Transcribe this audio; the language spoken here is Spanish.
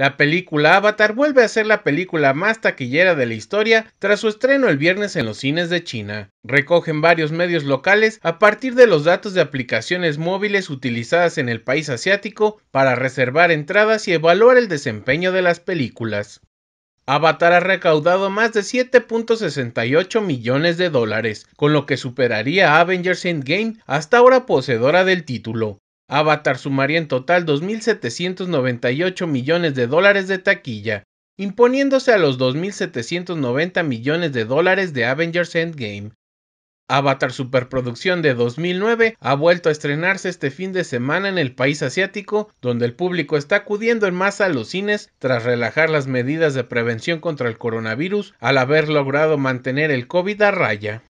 La película Avatar vuelve a ser la película más taquillera de la historia tras su estreno el viernes en los cines de China. Recogen varios medios locales a partir de los datos de aplicaciones móviles utilizadas en el país asiático para reservar entradas y evaluar el desempeño de las películas. Avatar ha recaudado más de 7.68 millones de dólares, con lo que superaría a Avengers Endgame hasta ahora poseedora del título. Avatar sumaría en total 2.798 millones de dólares de taquilla, imponiéndose a los 2.790 millones de dólares de Avengers Endgame. Avatar Superproducción de 2009 ha vuelto a estrenarse este fin de semana en el país asiático, donde el público está acudiendo en masa a los cines tras relajar las medidas de prevención contra el coronavirus al haber logrado mantener el COVID a raya.